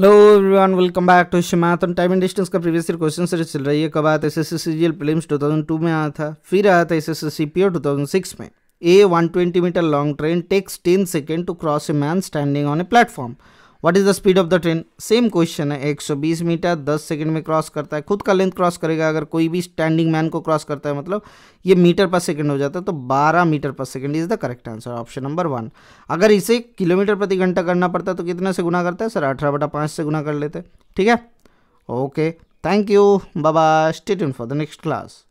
hello everyone welcome back to शिमात time and distance का previous year question sir चल रही है कब आया था S S C G L two thousand two में आया था फिर आया था S S C P O two thousand six में a one twenty metre long train takes ten second to cross a man standing on a platform what is the speed of the train same question है 120 metre 10 second में cross करता है खुद का length cross करेगा अगर कोई भी स्टैंडिंग मैन को क्रॉस करता है मतलब ये मीटर पर सेकंड हो जाता है तो 12 metre per second is the correct answer option number one अगर इसे किलोमीटर प्रति घंटा करना पड़ता है तो कितने से गुना करता है सर अठारह बटा पाँच से गुना कर लेते ठीक है ओके थैंक यू बाबा state for the next class